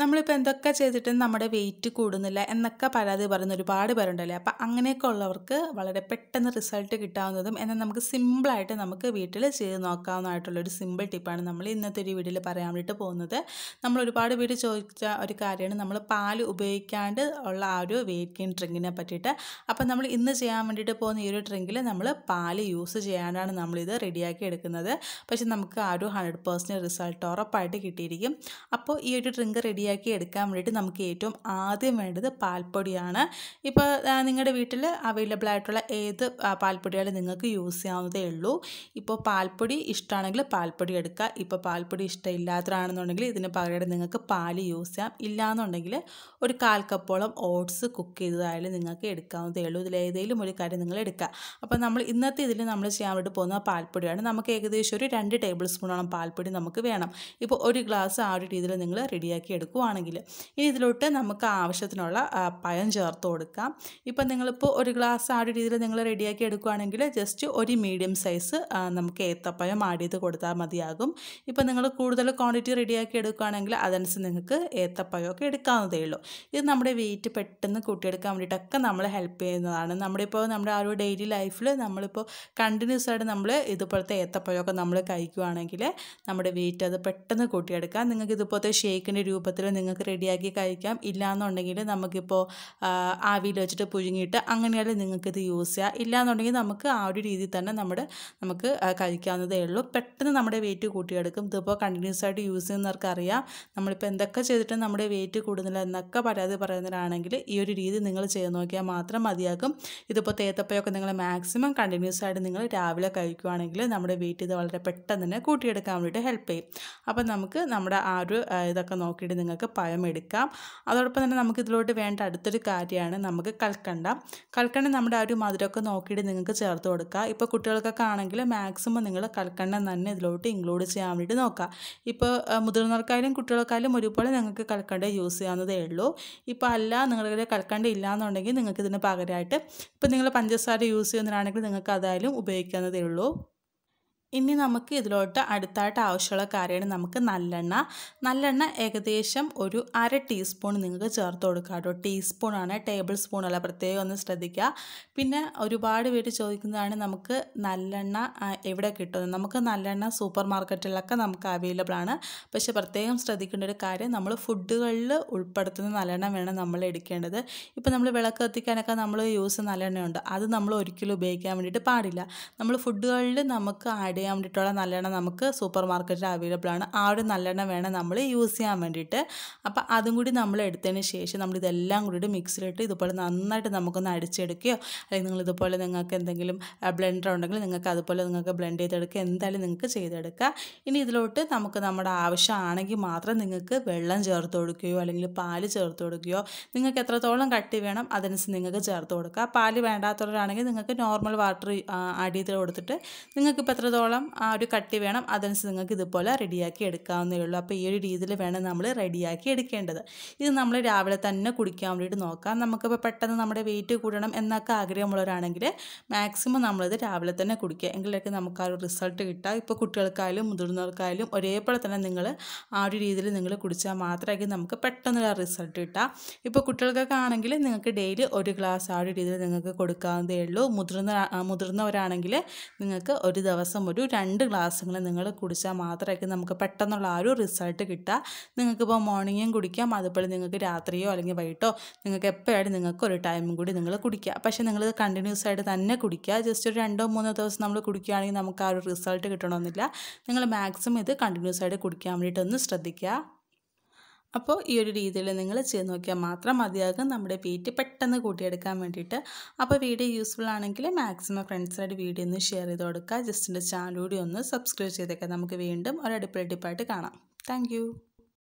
നമ്മളിപ്പോൾ എന്തൊക്കെ ചെയ്തിട്ടും നമ്മുടെ വെയിറ്റ് കൂടുന്നില്ല എന്നൊക്കെ പരാതി പറയുന്ന ഒരുപാട് പേരുണ്ടല്ലേ അപ്പോൾ അങ്ങനെയൊക്കെ ഉള്ളവർക്ക് വളരെ പെട്ടെന്ന് റിസൾട്ട് കിട്ടാവുന്നതും എന്നാൽ നമുക്ക് സിമ്പിളായിട്ട് നമുക്ക് വീട്ടിൽ ചെയ്ത് ഒരു സിമ്പിൾ ടിപ്പാണ് നമ്മൾ ഇന്നത്തെ ഒരു വീഡിയോയിൽ പറയാൻ വേണ്ടിയിട്ട് പോകുന്നത് നമ്മൾ ഒരുപാട് വീട് ചോദിച്ച ഒരു കാര്യമാണ് നമ്മൾ പാൽ ഉപയോഗിക്കാണ്ട് ഉള്ള ആ ഒരു വെയിറ്റ് ഗെയിൻ ഡ്രിങ്കിനെ പറ്റിയിട്ട് അപ്പോൾ നമ്മൾ ഇന്ന് ചെയ്യാൻ വേണ്ടിയിട്ട് പോകുന്ന ഈ ഒരു ഡ്രിങ്കിൽ നമ്മൾ പാൽ യൂസ് ചെയ്യാണ്ടാണ് നമ്മളിത് റെഡിയാക്കി എടുക്കുന്നത് പക്ഷേ നമുക്ക് ആ ഒരു ഹൺഡ്രഡ് പേഴ്സൻറ്റ് റിസൾട്ട് ഉറപ്പായിട്ട് കിട്ടിയിരിക്കും അപ്പോൾ ഈ ഒരു ഡ്രിങ്ക് റെഡി റെഡിയാക്കി എടുക്കാൻ വേണ്ടിയിട്ട് നമുക്ക് ഏറ്റവും ആദ്യം വേണ്ടത് പാൽപ്പൊടിയാണ് ഇപ്പോൾ നിങ്ങളുടെ വീട്ടിൽ അവൈലബിൾ ആയിട്ടുള്ള ഏത് പാൽപ്പൊടിയാലും നിങ്ങൾക്ക് യൂസ് ചെയ്യാവുന്നതേ ഉള്ളൂ ഇപ്പോൾ പാൽപ്പൊടി ഇഷ്ടമാണെങ്കിൽ പാൽപ്പൊടി എടുക്കുക ഇപ്പോൾ പാൽപ്പൊടി ഇഷ്ടമില്ലാത്തതാണെന്നുണ്ടെങ്കിൽ ഇതിന് പകരം നിങ്ങൾക്ക് പാൽ യൂസ് ചെയ്യാം ഇല്ലാന്നുണ്ടെങ്കിൽ ഒരു കാൽ കപ്പോളം ഓട്സ് കുക്ക് ചെയ്തതായാലും നിങ്ങൾക്ക് എടുക്കാവുന്നതേ ഉള്ളൂ ഇതിലേതെങ്കിലും ഒരു കാര്യം നിങ്ങൾ എടുക്കുക അപ്പോൾ നമ്മൾ ഇന്നത്തെ ഇതിൽ നമ്മൾ ചെയ്യാൻ വേണ്ടി പോകുന്ന പാൽപ്പൊടിയാണ് നമുക്ക് ഏകദേശം ഒരു രണ്ട് ടേബിൾ സ്പൂണോളം പാൽപ്പൊടി നമുക്ക് വേണം ഇപ്പോൾ ഒരു ഗ്ലാസ് ആ ഒരു രീതിയിൽ നിങ്ങൾ റെഡിയാക്കി എടുക്കുക എടുക്കുവാണെങ്കിൽ ഇനി ഇതിലോട്ട് നമുക്ക് ആവശ്യത്തിനുള്ള പഴം ചേർത്ത് കൊടുക്കാം ഇപ്പം നിങ്ങളിപ്പോൾ ഒരു ഗ്ലാസ് ആ ഒരു രീതിയിൽ നിങ്ങൾ റെഡിയാക്കി എടുക്കുകയാണെങ്കിൽ ജസ്റ്റ് ഒരു മീഡിയം സൈസ് നമുക്ക് ഏത്തപ്പഴം ആഡ് ചെയ്ത് കൊടുത്താൽ മതിയാകും ഇപ്പം നിങ്ങൾ കൂടുതൽ ക്വാണ്ടിറ്റി റെഡിയാക്കി എടുക്കുകയാണെങ്കിൽ അതനുസരിച്ച് നിങ്ങൾക്ക് ഏത്തപ്പഴമൊക്കെ എടുക്കാവുന്നതേ ഉള്ളൂ ഇത് നമ്മുടെ വെയിറ്റ് പെട്ടെന്ന് കൂട്ടിയെടുക്കാൻ വേണ്ടിയിട്ടൊക്കെ നമ്മളെ ഹെൽപ്പ് ചെയ്യുന്നതാണ് നമ്മുടെ ഇപ്പോൾ നമ്മുടെ ആ ഒരു ഡെയിലി ലൈഫിൽ നമ്മളിപ്പോൾ കണ്ടിന്യൂസ് ആയിട്ട് നമ്മൾ ഇതുപോലത്തെ ഏത്തപ്പഴമൊക്കെ നമ്മൾ കഴിക്കുകയാണെങ്കിൽ നമ്മുടെ വെയിറ്റ് അത് പെട്ടെന്ന് കൂട്ടിയെടുക്കാം നിങ്ങൾക്ക് ഇതുപോലത്തെ ഷേക്കിൻ്റെ രൂപത്തിൽ മാത്രമേ നിങ്ങൾക്ക് റെഡിയാക്കി കഴിക്കാം ഇല്ലയെന്നുണ്ടെങ്കിൽ നമുക്കിപ്പോൾ ആവിയിൽ വെച്ചിട്ട് പുഴുങ്ങിയിട്ട് അങ്ങനെയാലും നിങ്ങൾക്കിത് യൂസ് ചെയ്യാം ഇല്ലയെന്നുണ്ടെങ്കിൽ നമുക്ക് ആ ഒരു രീതിയിൽ തന്നെ നമ്മുടെ നമുക്ക് കഴിക്കാവുന്നതേ ഉള്ളൂ പെട്ടെന്ന് നമ്മുടെ വെയിറ്റ് കൂട്ടിയെടുക്കും ഇതിപ്പോൾ കണ്ടിന്യൂസ് ആയിട്ട് യൂസ് ചെയ്യുന്നവർക്ക് അറിയാം നമ്മളിപ്പോൾ എന്തൊക്കെ ചെയ്തിട്ട് നമ്മുടെ വെയിറ്റ് കൂടുന്നില്ല എന്നൊക്കെ പരാതി പറയുന്നവരാണെങ്കിൽ ഈ ഒരു രീതി നിങ്ങൾ ചെയ്ത് നോക്കിയാൽ മാത്രം മതിയാക്കും ഇതിപ്പോൾ തേത്തപ്പയൊക്കെ നിങ്ങൾ മാക്സിമം കണ്ടിന്യൂസ് ആയിട്ട് നിങ്ങൾ രാവിലെ കഴിക്കുകയാണെങ്കിൽ നമ്മുടെ വെയിറ്റ് ഇത് വളരെ പെട്ടെന്ന് തന്നെ കൂട്ടിയെടുക്കാൻ വേണ്ടിയിട്ട് ഹെൽപ്പ് ചെയ്യും അപ്പം നമുക്ക് നമ്മുടെ ആ ഒരു ഇതൊക്കെ നോക്കിയിട്ട് നിങ്ങൾ നിന്നൊക്കെ പഴം എടുക്കാം അതോടൊപ്പം തന്നെ നമുക്ക് ഇതിലോട്ട് വേണ്ട അടുത്തൊരു കാര്യമാണ് നമുക്ക് കൽക്കണ്ട കൽക്കണ്ട നമ്മുടെ ആ ഒരു മധുരമൊക്കെ നോക്കിയിട്ട് നിങ്ങൾക്ക് ചേർത്ത് കൊടുക്കുക ഇപ്പോൾ കുട്ടികൾക്കൊക്കെ ആണെങ്കിൽ മാക്സിമം നിങ്ങൾ കൽക്കണ്ട തന്നെ ഇതിലോട്ട് ഇൻക്ലൂഡ് ചെയ്യാൻ വേണ്ടിയിട്ട് നോക്കുക ഇപ്പോൾ മുതിർന്നവർക്കായാലും കുട്ടികൾക്കായാലും ഒരുപോലെ നിങ്ങൾക്ക് കൽക്കണ്ട യൂസ് ചെയ്യാവുന്നതേ ഉള്ളൂ ഇപ്പോൾ അല്ല നിങ്ങളുടെ കൽക്കണ്ട ഇല്ലാന്നുണ്ടെങ്കിൽ നിങ്ങൾക്ക് ഇതിന് പകരമായിട്ട് ഇപ്പോൾ നിങ്ങൾ പഞ്ചസാര യൂസ് ചെയ്യുന്നതാണെങ്കിൽ നിങ്ങൾക്ക് അതായാലും ഉപയോഗിക്കാവുന്നതേ ഉള്ളൂ ഇനി നമുക്ക് ഇതിലോട്ട് അടുത്തായിട്ട് ആവശ്യമുള്ള കാര്യമാണ് നമുക്ക് നല്ലെണ്ണ നല്ലെണ്ണ ഏകദേശം ഒരു അര ടീസ്പൂൺ നിങ്ങൾക്ക് ചേർത്ത് കൊടുക്കാം കേട്ടോ ടീസ്പൂണാണ് ടേബിൾ സ്പൂൺ അല്ല പ്രത്യേകം ഒന്ന് ശ്രദ്ധിക്കുക പിന്നെ ഒരുപാട് പേര് ചോദിക്കുന്നതാണ് നമുക്ക് നല്ലെണ്ണ എവിടെ കിട്ടുന്നത് നമുക്ക് നല്ലെണ്ണ സൂപ്പർ മാർക്കറ്റിലൊക്കെ നമുക്ക് അവൈലബിൾ ആണ് പക്ഷെ പ്രത്യേകം ശ്രദ്ധിക്കേണ്ട ഒരു കാര്യം നമ്മൾ ഫുഡുകളിൽ ഉൾപ്പെടുത്തുന്ന നല്ലെണ്ണ വേണം നമ്മൾ എടുക്കേണ്ടത് ഇപ്പോൾ നമ്മൾ വിളക്ക് കത്തിക്കാനൊക്കെ നമ്മൾ യൂസ് നല്ലെണ്ണയുണ്ട് അത് നമ്മൾ ഒരിക്കലും ഉപയോഗിക്കാൻ വേണ്ടിയിട്ട് പാടില്ല നമ്മൾ ഫുഡുകളിൽ നമുക്ക് ആഡ് ചെയ്യാൻ വേണ്ടിയിട്ടുള്ള നല്ലെണ്ണ നമുക്ക് സൂപ്പർ മാർക്കറ്റിൽ അവൈലബിൾ ആണ് ആ ഒരു നല്ലെണ്ണ വേണം നമ്മൾ യൂസ് ചെയ്യാൻ വേണ്ടിയിട്ട് അപ്പോൾ അതും കൂടി നമ്മൾ എടുത്തതിന് ശേഷം നമ്മൾ ഇതെല്ലാം കൂടി മിക്സിലിട്ട് ഇതുപോലെ നന്നായിട്ട് നമുക്കൊന്ന് അടിച്ചെടുക്കുകയോ അല്ലെങ്കിൽ നിങ്ങൾ ഇതുപോലെ നിങ്ങൾക്ക് എന്തെങ്കിലും ബ്ലെൻഡർ ഉണ്ടെങ്കിൽ നിങ്ങൾക്ക് അതുപോലെ നിങ്ങൾക്ക് ബ്ലെൻഡ് ചെയ്തെടുക്കുക എന്തായാലും നിങ്ങൾക്ക് ചെയ്തെടുക്കുക ഇനി ഇതിലോട്ട് നമുക്ക് നമ്മുടെ ആവശ്യമാണെങ്കിൽ മാത്രം നിങ്ങൾക്ക് വെള്ളം ചേർത്ത് കൊടുക്കുകയോ അല്ലെങ്കിൽ പാല് ചേർത്ത് കൊടുക്കുകയോ നിങ്ങൾക്ക് എത്രത്തോളം കട്ടി വേണം അതനുസരിച്ച് നിങ്ങൾക്ക് ചേർത്ത് കൊടുക്കുക പാല് വേണ്ടാത്തവരാണെങ്കിൽ നിങ്ങൾക്ക് നോർമൽ വാട്ടർ ആഡ് കൊടുത്തിട്ട് കൊടുത്തിട്ട് ഇപ്പോൾ എത്രത്തോളം എത്രത്തോളം ആ ഒരു കട്ടി വേണം അതനുസരിച്ച് നിങ്ങൾക്ക് ഇതുപോലെ റെഡിയാക്കി എടുക്കാവുന്നേ ഉള്ളൂ അപ്പോൾ ഈ ഒരു രീതിയിൽ വേണം നമ്മൾ റെഡിയാക്കി എടുക്കേണ്ടത് ഇത് നമ്മൾ രാവിലെ തന്നെ കുടിക്കാൻ വേണ്ടിയിട്ട് നോക്കാം നമുക്കിപ്പോൾ പെട്ടെന്ന് നമ്മുടെ വെയിറ്റ് കൂടണം എന്നൊക്കെ ആഗ്രഹമുള്ളവരാണെങ്കിൽ മാക്സിമം നമ്മളിത് രാവിലെ തന്നെ കുടിക്കുക എങ്കിലൊക്കെ നമുക്ക് ആ ഒരു റിസൾട്ട് കിട്ടുക ഇപ്പോൾ കുട്ടികൾക്കായാലും മുതിർന്നവർക്കായാലും ഒരേപോലെ തന്നെ നിങ്ങൾ ആ ഒരു രീതിയിൽ നിങ്ങൾ കുടിച്ചാൽ മാത്രമായിരിക്കും നമുക്ക് പെട്ടെന്ന് റിസൾട്ട് കിട്ടുക ഇപ്പോൾ കുട്ടികൾക്കൊക്കെ ആണെങ്കിൽ നിങ്ങൾക്ക് ഡെയിലി ഒരു ഗ്ലാസ് ആ ഒരു രീതിയിൽ നിങ്ങൾക്ക് കൊടുക്കാവുന്നതേ ഉള്ളൂ മുതിർന്ന മുതിർന്നവരാണെങ്കിൽ നിങ്ങൾക്ക് ഒരു ദിവസം ഒരു രണ്ട് ഗ്ലാസ്സുകൾ നിങ്ങൾ കുടിച്ചാൽ മാത്രമായിരിക്കും നമുക്ക് പെട്ടെന്നുള്ള ആ ഒരു റിസൾട്ട് കിട്ടുക നിങ്ങൾക്കിപ്പോൾ മോർണിംഗും കുടിക്കാം അതുപോലെ നിങ്ങൾക്ക് രാത്രിയോ അല്ലെങ്കിൽ വൈകിട്ടോ നിങ്ങൾക്ക് എപ്പോഴായാലും നിങ്ങൾക്ക് ഒരു ടൈമും കൂടി നിങ്ങൾ കുടിക്കുക പക്ഷേ നിങ്ങൾ കണ്ടിന്യൂസ് ആയിട്ട് തന്നെ കുടിക്കുക ജസ്റ്റ് ഒരു രണ്ടോ മൂന്നോ ദിവസം നമ്മൾ കുടിക്കുകയാണെങ്കിൽ നമുക്ക് ആ ഒരു റിസൾട്ട് കിട്ടണമെന്നില്ല നിങ്ങൾ മാക്സിമം ഇത് കണ്ടിന്യൂസ് ആയിട്ട് കുടിക്കാൻ വേണ്ടിയിട്ടൊന്ന് ശ്രദ്ധിക്കുക അപ്പോൾ ഈ ഒരു രീതിയിൽ നിങ്ങൾ ചെയ്ത് നോക്കിയാൽ മാത്രം മതിയാകും നമ്മുടെ വെയിറ്റ് പെട്ടെന്ന് കൂട്ടിയെടുക്കാൻ വേണ്ടിയിട്ട് അപ്പോൾ വീഡിയോ യൂസ്ഫുൾ ആണെങ്കിൽ മാക്സിമം ഫ്രണ്ട്സിനായിട്ട് വീഡിയോ ഒന്ന് ഷെയർ ചെയ്ത് കൊടുക്കുക ജസ്റ്റിൻ്റെ ചാനലൂടി ചാനൽ കൂടി ഒന്ന് സബ്സ്ക്രൈബ് ചെയ്തേക്കാം നമുക്ക് വീണ്ടും ഒരു അടിപൊളി കാണാം താങ്ക്